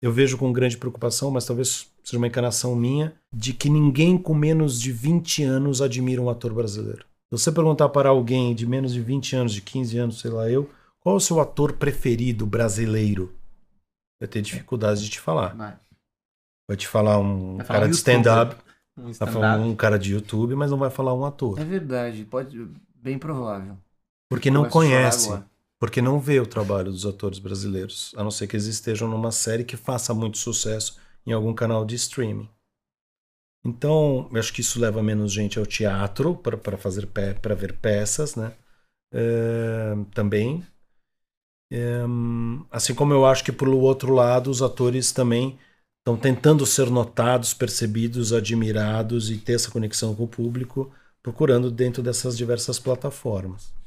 eu vejo com grande preocupação, mas talvez seja uma encarnação minha, de que ninguém com menos de 20 anos admira um ator brasileiro. Se você perguntar para alguém de menos de 20 anos, de 15 anos, sei lá eu, qual é o seu ator preferido brasileiro? Vai ter dificuldade de te falar. Vai te falar um falar cara de stand-up, um, stand um cara de YouTube, mas não vai falar um ator. É verdade, pode bem provável. Porque não conhece porque não vê o trabalho dos atores brasileiros, a não ser que eles estejam numa série que faça muito sucesso em algum canal de streaming. Então, eu acho que isso leva menos gente ao teatro para fazer para ver peças, né? É, também. É, assim como eu acho que, pelo outro lado, os atores também estão tentando ser notados, percebidos, admirados e ter essa conexão com o público, procurando dentro dessas diversas plataformas.